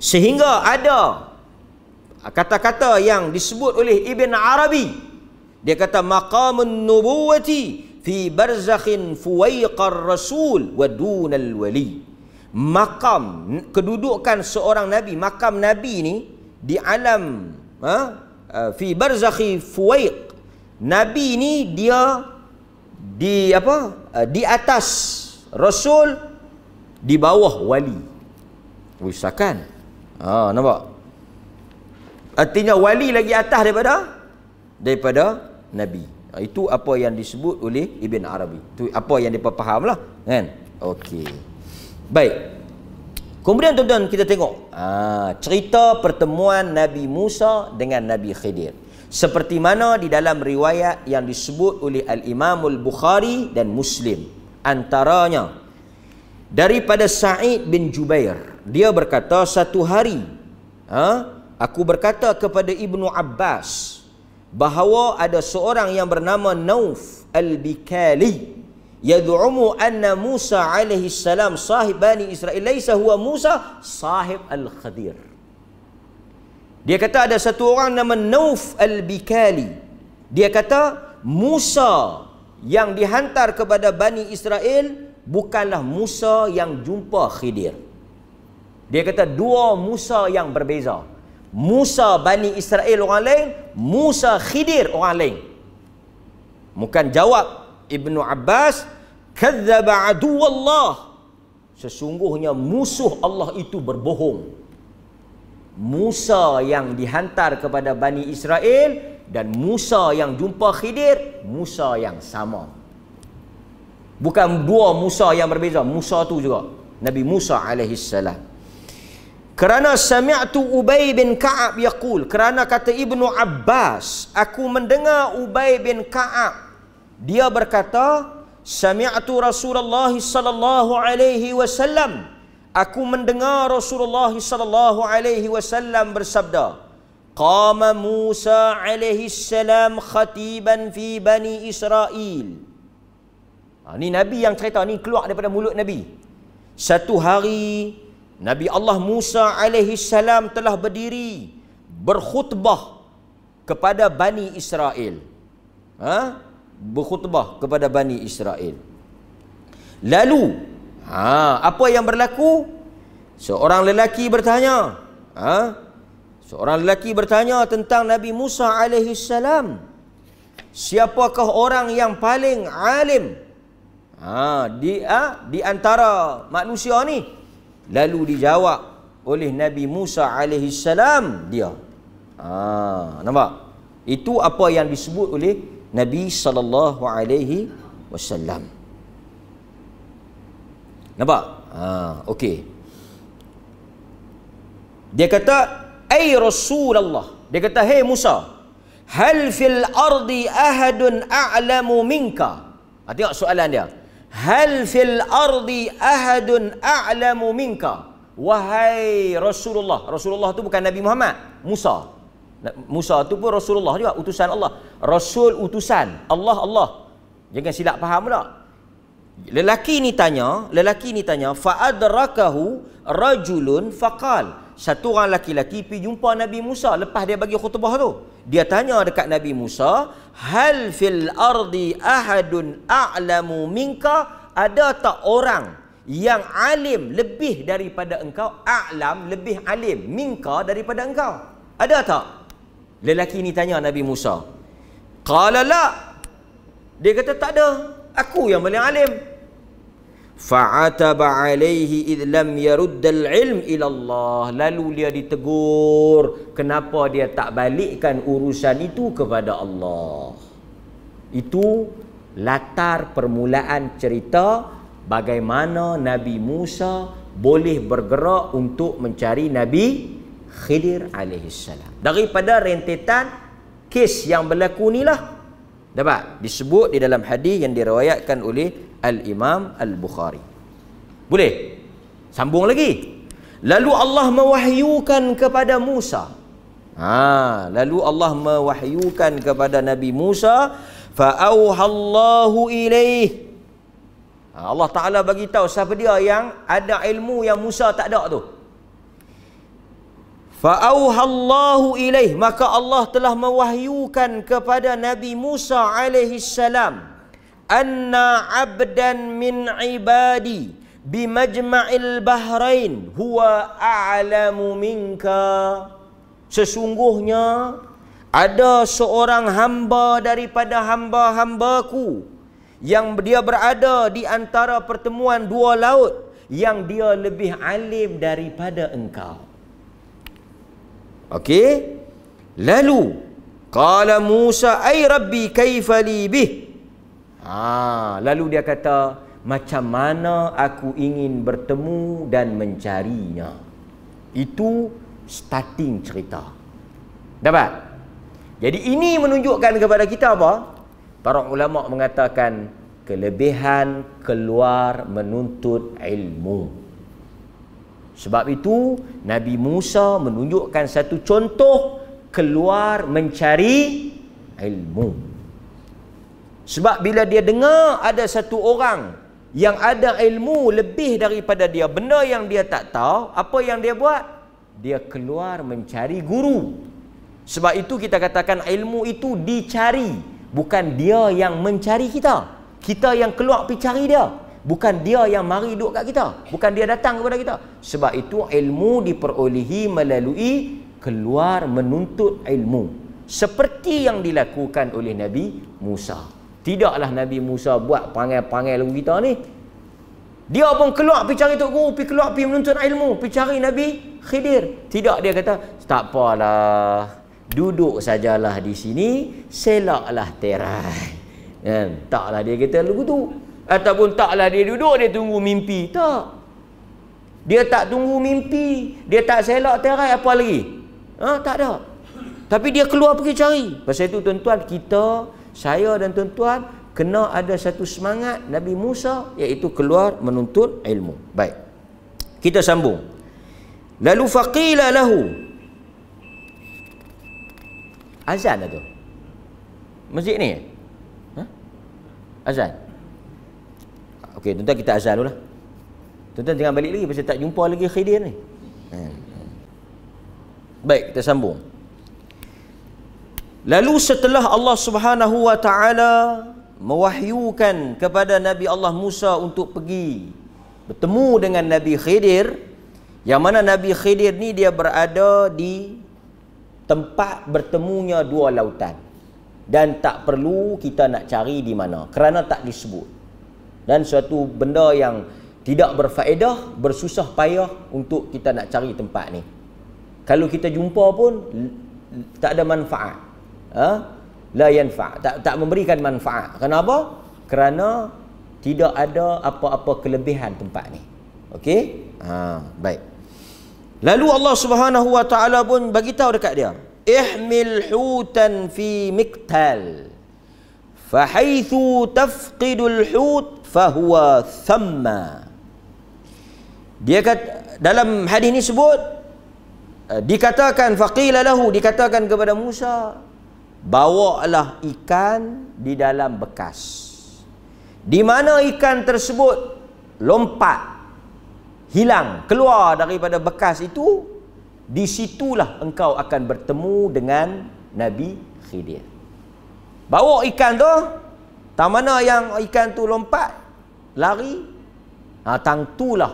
Sehingga ada Ah, kata-kata yang disebut oleh Ibn Arabi dia kata maqamun nubuwati fi barzakhin fuwaiqar rasul wa dunal wali makam kedudukan seorang nabi makam nabi ni di alam ha uh, fi barzakhi fuwaiq nabi ni dia di apa uh, di atas rasul di bawah wali wisakan ha nampak Artinya wali lagi atas daripada daripada Nabi. Ha, itu apa yang disebut oleh Ibn Arabi. Itu apa yang dia faham lah. Kan? Okey. Baik. Kemudian tuan-tuan kita tengok. Aa, ha, cerita pertemuan Nabi Musa dengan Nabi Khidir. Seperti mana di dalam riwayat yang disebut oleh Al-Imamul Bukhari dan Muslim. Antaranya. Daripada Sa'id bin Jubair. Dia berkata satu hari. Haa? Aku berkata kepada Ibnu Abbas bahawa ada seorang yang bernama Nauf Al-Bikali yad'umu anna Musa alaihi salam sahib Bani Israel laisa huwa Musa sahib Al-Khadir. Dia kata ada satu orang nama Nauf Al-Bikali. Dia kata Musa yang dihantar kepada Bani Israel bukanlah Musa yang jumpa Khidir. Dia kata dua Musa yang berbeza. Musa Bani Israel orang lain Musa Khidir orang lain bukan jawab Ibnu Abbas kadzdzaba adu Allah sesungguhnya musuh Allah itu berbohong Musa yang dihantar kepada Bani Israel dan Musa yang jumpa Khidir Musa yang sama bukan dua Musa yang berbeza Musa tu juga Nabi Musa alaihi salam kerana sami'tu Ubay bin Ka'ab yaqul kerana kata Ibnu Abbas aku mendengar Ubay bin Ka'ab dia berkata sami'tu Rasulullah sallallahu alaihi wasallam aku mendengar Rasulullah sallallahu alaihi wasallam bersabda qama Musa alaihi salam khatiban fi bani Israel ha, ni nabi yang cerita ni keluar daripada mulut nabi satu hari Nabi Allah Musa alaihi salam telah berdiri berkhutbah kepada Bani Israel. Ha? Berkhutbah kepada Bani Israel. Lalu, ha, apa yang berlaku? Seorang lelaki bertanya, ha? Seorang lelaki bertanya tentang Nabi Musa alaihi salam. Siapakah orang yang paling alim? Ha, di, ha, di antara manusia ni lalu dijawab oleh Nabi Musa alaihi salam dia ha nampak itu apa yang disebut oleh Nabi saw. nampak ha okey dia kata ai rasulullah dia kata hey Musa hal fil ardi ahadun a'lamu minka ha, tengok soalan dia Hal fil ardi ahadun a'lamu minka? Wahai Rasulullah. Rasulullah tu bukan Nabi Muhammad. Musa. Musa tu pun Rasulullah juga. Utusan Allah. Rasul utusan. Allah Allah. Jangan silap faham pula. Lelaki ni tanya. Lelaki ni tanya. Fa'adrakahu rajulun faqal satu orang laki-laki pergi jumpa Nabi Musa lepas dia bagi khutbah tu. Dia tanya dekat Nabi Musa, "Hal fil ardi ahadun a'lamu minka?" Ada tak orang yang alim lebih daripada engkau? A'lam lebih alim minka daripada engkau? Ada tak? Lelaki ni tanya Nabi Musa. Qala la. Dia kata tak ada. Aku yang paling alim. فعتب عليه إذ لم يرد العلم إلى الله lalu dia ditegur kenapa dia tak balikkan urusan itu kepada Allah itu latar permulaan cerita bagaimana Nabi Musa boleh bergerak untuk mencari Nabi Khidir alaihissalam daripada rentetan kes yang berlaku ni lah dapat disebut di dalam hadis yang diriwayatkan oleh Al-Imam Al-Bukhari. Boleh? Sambung lagi. Lalu Allah mewahyukan kepada Musa. Ha, lalu Allah mewahyukan kepada Nabi Musa, fa auhallahu ilaih. Ha, Allah Taala bagi tahu siapa dia yang ada ilmu yang Musa tak ada tu. Fa auhallahu ilaih, maka Allah telah mewahyukan kepada Nabi Musa alaihi salam anna abdan min ibadi bi majma'il bahrain huwa a'lamu minka sesungguhnya ada seorang hamba daripada hamba-hambaku yang dia berada di antara pertemuan dua laut yang dia lebih alim daripada engkau okey lalu qala musa ay rabbi kaifa li bih Ha, lalu dia kata, macam mana aku ingin bertemu dan mencarinya. Itu starting cerita. Dapat? Jadi ini menunjukkan kepada kita apa? Para ulama mengatakan kelebihan keluar menuntut ilmu. Sebab itu Nabi Musa menunjukkan satu contoh keluar mencari ilmu. Sebab bila dia dengar ada satu orang yang ada ilmu lebih daripada dia, benda yang dia tak tahu, apa yang dia buat? Dia keluar mencari guru. Sebab itu kita katakan ilmu itu dicari, bukan dia yang mencari kita. Kita yang keluar pergi cari dia. Bukan dia yang mari duduk kat kita. Bukan dia datang kepada kita. Sebab itu ilmu diperolehi melalui keluar menuntut ilmu. Seperti yang dilakukan oleh Nabi Musa tidaklah Nabi Musa buat panggil-panggil lagu kita ni dia pun keluar pergi cari Tok Guru pergi keluar pergi menuntut ilmu pergi cari Nabi Khidir tidak dia kata tak apalah duduk sajalah di sini selaklah terai kan? taklah dia kata lagu tu ataupun taklah dia duduk dia tunggu mimpi tak dia tak tunggu mimpi dia tak selak terai apa lagi ha? tak ada tapi dia keluar pergi cari pasal itu tuan-tuan kita saya dan tuan-tuan kena ada satu semangat Nabi Musa iaitu keluar menuntut ilmu. Baik. Kita sambung. Lalu faqila lahu. Azan tu. Masjid ni. Ha? Azan. Okey, tuan-tuan kita azan dululah. Tuan-tuan jangan balik lagi pasal tak jumpa lagi Khidir ni. Ha, ha. Baik, kita sambung. Lalu setelah Allah Subhanahu wa taala mewahyukan kepada Nabi Allah Musa untuk pergi bertemu dengan Nabi Khidir yang mana Nabi Khidir ni dia berada di tempat bertemunya dua lautan dan tak perlu kita nak cari di mana kerana tak disebut dan suatu benda yang tidak berfaedah bersusah payah untuk kita nak cari tempat ni kalau kita jumpa pun tak ada manfaat Ha? la yanfa' tak tak memberikan manfaat kenapa kerana tidak ada apa-apa kelebihan tempat ni okey ha baik lalu Allah Subhanahu wa taala pun bagi tahu dekat dia ihmil hutan fi miqtal fa haythu tafqidul hut fa huwa thamma dia kata dalam hadis ni sebut eh, dikatakan faqila lahu dikatakan kepada Musa bawalah ikan di dalam bekas di mana ikan tersebut lompat hilang keluar daripada bekas itu di situlah engkau akan bertemu dengan Nabi Khidir bawa ikan tu tak mana yang ikan tu lompat lari ha, tang tu lah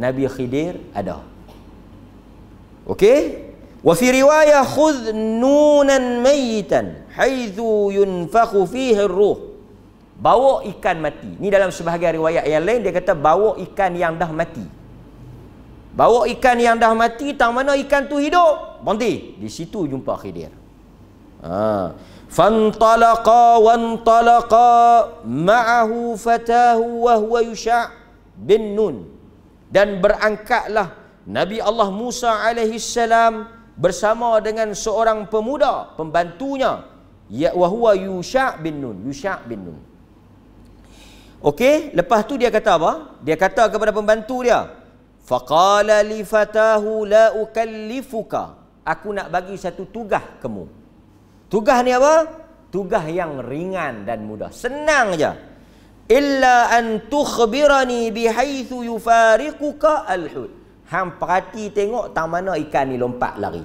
Nabi Khidir ada Okey? وفي رواية خذ نونا ميتا حيث ينفخ فيه الروح bawa ikan mati ni dalam sebahagian riwayat yang lain dia kata bawa ikan yang dah mati bawa ikan yang dah mati tang mana ikan tu hidup berhenti di situ jumpa khidir ha fantalaqa wantalaqa ma'ahu fatahu wa huwa yusha' bin nun dan berangkatlah Nabi Allah Musa alaihi salam bersama dengan seorang pemuda pembantunya ya wahwa yusha bin nun yusha bin nun okey lepas tu dia kata apa dia kata kepada pembantu dia faqala li fatahu la ukallifuka aku nak bagi satu tugas kamu tugas ni apa tugas yang ringan dan mudah senang aja illa an tukhbirani bihaitsu yufariquka alhud Hang perhati tengok tang mana ikan ni lompat lari.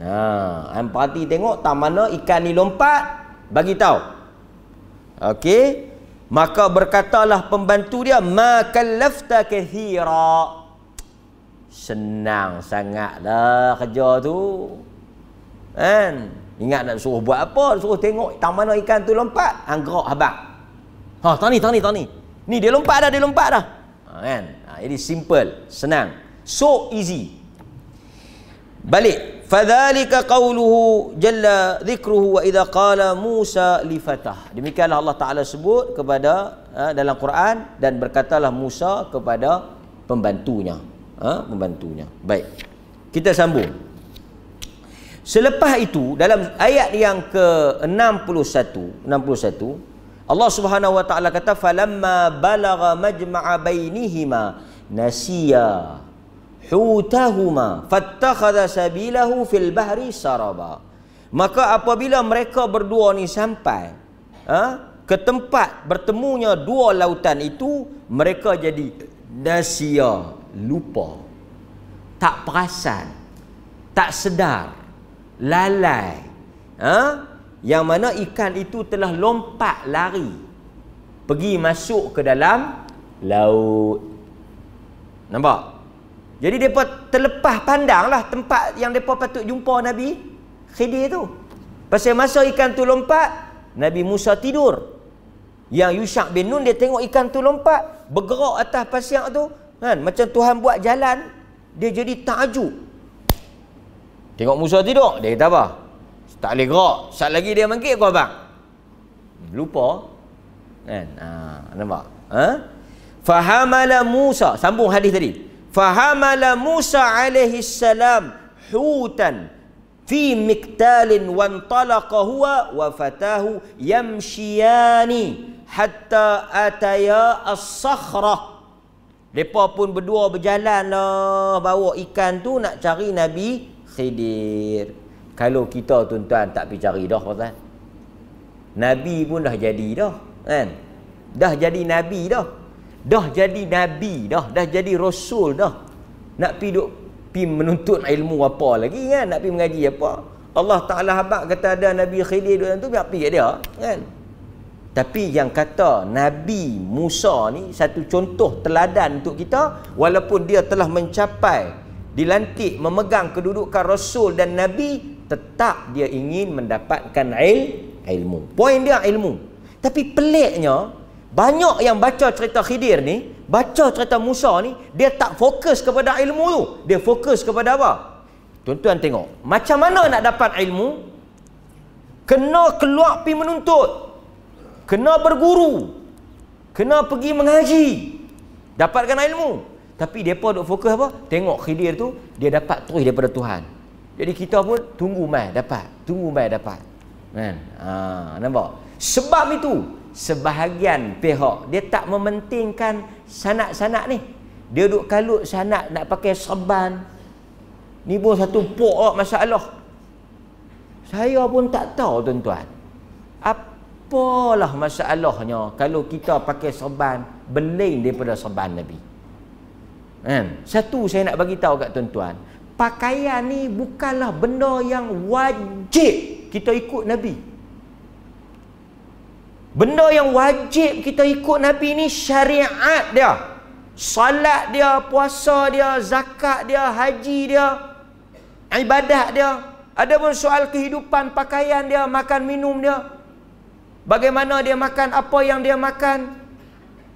Ha, hang perhati tengok tang mana ikan ni lompat, bagi tahu. Okey. Maka berkatalah pembantu dia, "Makallafta kathira." Senang sangatlah kerja tu. Kan? Ingat nak suruh buat apa? Suruh tengok tang mana ikan tu lompat, hang gerak habaq. Ha, tang ni, tang ni, tang ni. Ni dia lompat dah, dia lompat dah. Ha, kan? it simple senang so easy balik fadhalika qawluhu jalla dhikruhu wa idha qala musa li fatah demikianlah Allah taala sebut kepada ha, dalam Quran dan berkatalah Musa kepada pembantunya ha, pembantunya baik kita sambung selepas itu dalam ayat yang ke-61 61 Allah Subhanahu wa taala kata falamma balagha majma'a bainihima nasiya hutahuma fattakhadha sabilahu fil bahri saraba maka apabila mereka berdua ni sampai ha, ke tempat bertemunya dua lautan itu mereka jadi nasiya lupa tak perasan tak sedar lalai ha? yang mana ikan itu telah lompat lari pergi masuk ke dalam laut Nampak? Jadi mereka terlepas pandang lah tempat yang mereka patut jumpa Nabi Khidir tu. Pasal masa ikan tu lompat, Nabi Musa tidur. Yang Yushak bin Nun dia tengok ikan tu lompat, bergerak atas pasiak tu. Kan? Macam Tuhan buat jalan, dia jadi tajuk. Tengok Musa tidur, dia kata apa? Tak boleh gerak. Sat lagi dia mangkit kau abang. Lupa. Kan? Ha, nampak? Ha? fahamala Musa sambung hadis tadi fahamala Musa alaihi salam hutan fi miktalin wan talaqa huwa wa fatahu yamshiyani hatta ataya as-sakhra depa pun berdua berjalanlah bawa ikan tu nak cari nabi khidir kalau kita tuan-tuan tak pergi cari dah pasal nabi pun dah jadi dah kan dah jadi nabi dah dah jadi nabi dah dah jadi rasul dah nak pi duk pi menuntut ilmu apa lagi kan nak pi mengaji apa Allah Taala habaq kata ada nabi Khidir dulu tu biar pi dia kan tapi yang kata nabi Musa ni satu contoh teladan untuk kita walaupun dia telah mencapai dilantik memegang kedudukan rasul dan nabi tetap dia ingin mendapatkan il, ilmu poin dia ilmu tapi peliknya banyak yang baca cerita Khidir ni, baca cerita Musa ni, dia tak fokus kepada ilmu tu. Dia fokus kepada apa? Tuan-tuan tengok. Macam mana nak dapat ilmu? Kena keluar pergi menuntut. Kena berguru. Kena pergi mengaji. Dapatkan ilmu. Tapi mereka duk fokus apa? Tengok Khidir tu, dia dapat terus daripada Tuhan. Jadi kita pun tunggu mai dapat. Tunggu mai dapat. Kan? Ha, nampak? Sebab itu, sebahagian pihak dia tak mementingkan sanak-sanak ni dia duduk kalut sanak nak pakai seban ni pun satu pok masalah saya pun tak tahu tuan-tuan apalah masalahnya kalau kita pakai seban beling daripada seban Nabi kan satu saya nak bagi tahu kat tuan-tuan pakaian ni bukanlah benda yang wajib kita ikut Nabi Benda yang wajib kita ikut Nabi ni syariat dia. Salat dia, puasa dia, zakat dia, haji dia, ibadah dia. Ada pun soal kehidupan, pakaian dia, makan minum dia. Bagaimana dia makan, apa yang dia makan.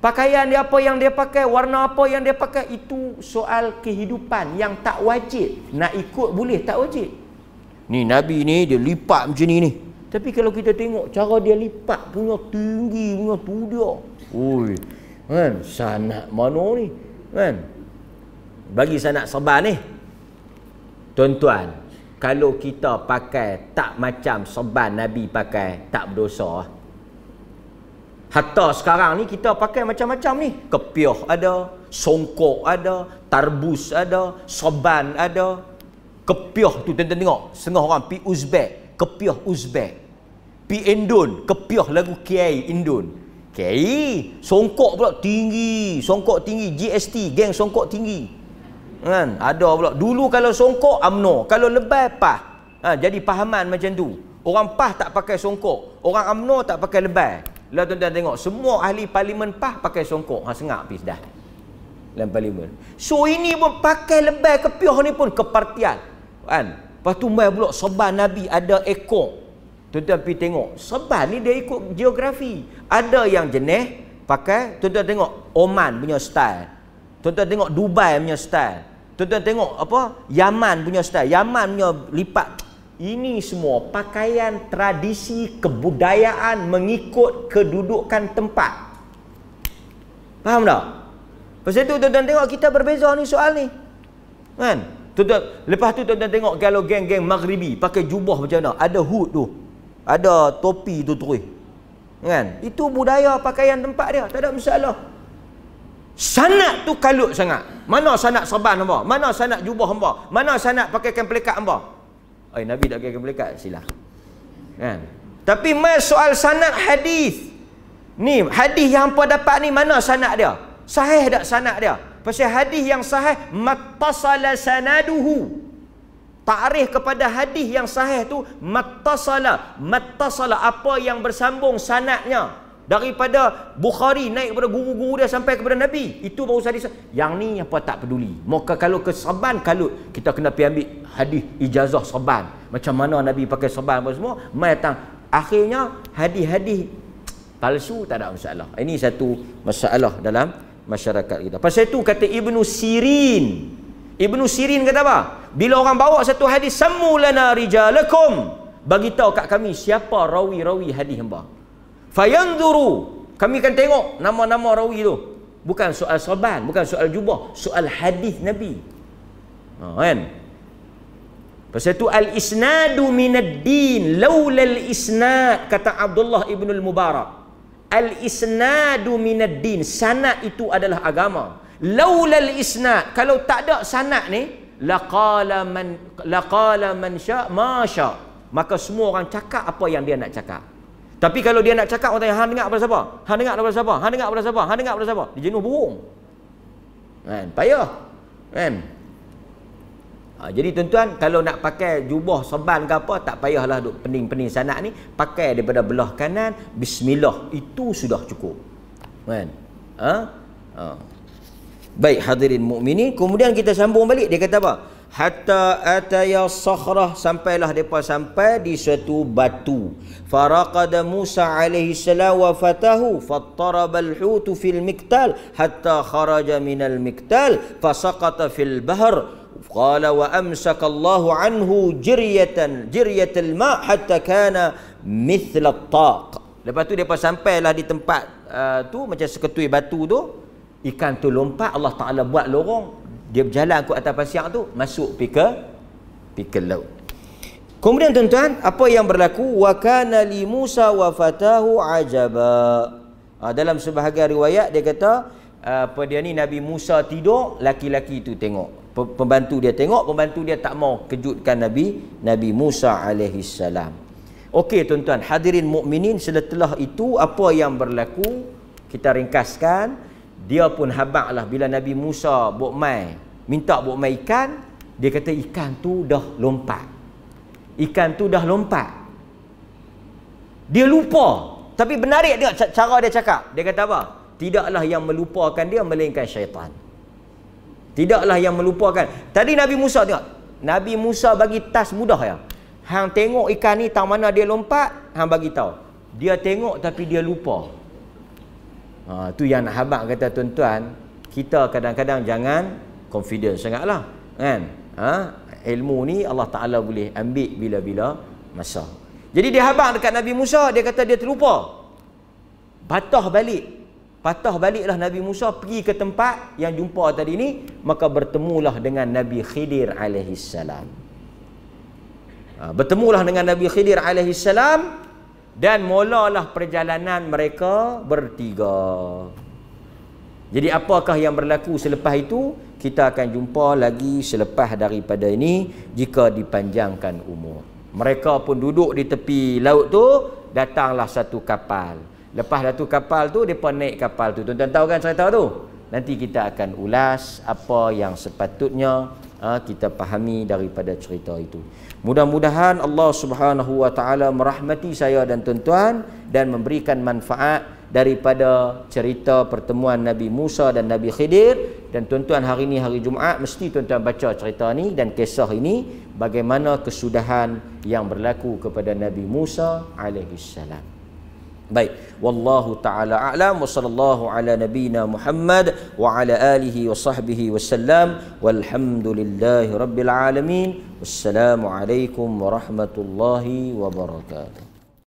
Pakaian dia apa yang dia pakai, warna apa yang dia pakai. Itu soal kehidupan yang tak wajib. Nak ikut boleh, tak wajib. Ni Nabi ni dia lipat macam ni ni. Tapi kalau kita tengok cara dia lipat punya tinggi punya tu dia. Ui. Kan sanak mano ni? Kan? Bagi sanak serban ni. Tuan-tuan, kalau kita pakai tak macam serban Nabi pakai, tak berdosa. Hatta sekarang ni kita pakai macam-macam ni. Kepiah ada, songkok ada, tarbus ada, serban ada. Kepiah tu tuan tengok. Setengah orang pergi Uzbek. Kepiah Uzbek pi endun kepiah lagu kiai Indon, kiai songkok pula tinggi songkok tinggi GST geng songkok tinggi kan ada pula dulu kalau songkok amno kalau lebay pah ha, jadi pahaman macam tu orang pah tak pakai songkok orang amno tak pakai lebay lah tuan-tuan tengok semua ahli parlimen pah pakai songkok ha sengak pis dah dalam parlimen so ini pun pakai lebay kepiah ni pun kepartian kan lepas tu mai pula soban nabi ada ekor tuan-tuan pergi tengok sebab ni dia ikut geografi ada yang jenis pakai tuan-tuan tengok Oman punya style tuan-tuan tengok Dubai punya style tuan-tuan tengok apa Yaman punya style Yaman punya lipat ini semua pakaian tradisi kebudayaan mengikut kedudukan tempat faham tak? Pasal tu tuan-tuan tengok kita berbeza ni soal ni. Kan? Tuan-tuan lepas tu tuan-tuan tengok kalau geng-geng maghribi pakai jubah macam mana? Ada hood tu ada topi tu terus kan itu budaya pakaian tempat dia tak ada masalah sanak tu kalut sangat mana sanak serban hamba mana sanak jubah hamba mana sanak pakaikan pelikat hamba ai nabi tak pakaikan pelikat sila kan tapi mai soal sanak hadis ni hadis yang hangpa dapat ni mana sanak dia sahih tak sanak dia pasal hadis yang sahih matasala sanaduhu Ta'rif kepada hadis yang sahih tu Mattasala Mattasala Apa yang bersambung sanatnya Daripada Bukhari naik kepada guru-guru dia sampai kepada Nabi Itu baru hadis Yang ni apa tak peduli Maka kalau ke Saban kalut Kita kena pergi ambil hadis ijazah Saban Macam mana Nabi pakai Saban apa semua Mai datang Akhirnya hadis-hadis palsu tak ada masalah Ini satu masalah dalam masyarakat kita Pasal itu kata Ibnu Sirin Ibnu Sirin kata apa? Bila orang bawa satu hadis samulana rijalakum, bagi tahu kat kami siapa rawi-rawi hadis hamba. Fayanzuru, kami akan tengok nama-nama rawi tu. Bukan soal saban, bukan soal jubah, soal hadis Nabi. Ha kan? Pasal tu al isnadu min ad-din laulal isnad kata Abdullah ibnu al-Mubarak. Al isnadu min ad-din sanad itu adalah agama laulal isna kalau tak ada sanad ni laqala man laqala man sya ma sya maka semua orang cakap apa yang dia nak cakap tapi kalau dia nak cakap orang tanya hang dengar pada siapa hang dengar pada siapa hang dengar pada siapa hang dengar pada siapa dia jenuh burung kan payah kan ha, jadi tuan-tuan kalau nak pakai jubah seban ke apa tak payahlah duk pening-pening sanad ni pakai daripada belah kanan bismillah itu sudah cukup kan ha? ha. Baik hadirin mukminin, kemudian kita sambung balik dia kata apa? Hatta ataya sakhrah sampailah depa sampai di satu batu. Faraqada Musa alaihi salam wa fatahu fattaraba al fil miktal hatta kharaja min al-miktal fasaqata fil bahr qala wa amsaka Allahu anhu jiryatan jiryatal ma hatta kana mithla at Lepas tu depa sampailah di tempat uh, tu macam seketui batu tu ikan tu lompat Allah Taala buat lorong dia berjalan ke atas pasir tu masuk pergi ke pergi ke laut kemudian tuan-tuan apa yang berlaku wa kana li Musa wa fatahu ajaba ha, dalam sebahagian riwayat dia kata ah, apa dia ni Nabi Musa tidur laki-laki tu tengok pembantu dia tengok pembantu dia tak mau kejutkan Nabi Nabi Musa alaihi salam Okey tuan-tuan, hadirin mukminin setelah itu apa yang berlaku? Kita ringkaskan dia pun habaq lah bila Nabi Musa buk mai minta buk mai ikan dia kata ikan tu dah lompat ikan tu dah lompat dia lupa tapi menarik dia cara dia cakap dia kata apa tidaklah yang melupakan dia melainkan syaitan tidaklah yang melupakan tadi Nabi Musa tengok Nabi Musa bagi tas mudah ya hang tengok ikan ni tang mana dia lompat hang bagi tahu dia tengok tapi dia lupa Ha, tu yang nak habang kata tuan-tuan, kita kadang-kadang jangan confident sangatlah, kan? Ha, ilmu ni Allah Taala boleh ambil bila-bila masa. Jadi dia habang dekat Nabi Musa, dia kata dia terlupa. Patah balik. Patah baliklah Nabi Musa pergi ke tempat yang jumpa tadi ni, maka bertemulah dengan Nabi Khidir alaihi salam. Ha, bertemulah dengan Nabi Khidir alaihi dan mulalah perjalanan mereka bertiga. Jadi apakah yang berlaku selepas itu? Kita akan jumpa lagi selepas daripada ini jika dipanjangkan umur. Mereka pun duduk di tepi laut tu, datanglah satu kapal. Lepas satu kapal tu, mereka naik kapal tu. Tuan-tuan tahu kan cerita tu? Nanti kita akan ulas apa yang sepatutnya ah, kita fahami daripada cerita itu. Mudah-mudahan Allah Subhanahu wa taala merahmati saya dan tuan-tuan dan memberikan manfaat daripada cerita pertemuan Nabi Musa dan Nabi Khidir dan tuan-tuan hari ini hari Jumaat mesti tuan-tuan baca cerita ini dan kisah ini bagaimana kesudahan yang berlaku kepada Nabi Musa alaihi salam. Baik. Wallahu ta'ala a'lam wa sallallahu ala nabina Muhammad wa ala alihi wa sahbihi wa sallam. Walhamdulillahi rabbil alamin. Wassalamualaikum warahmatullahi wabarakatuh.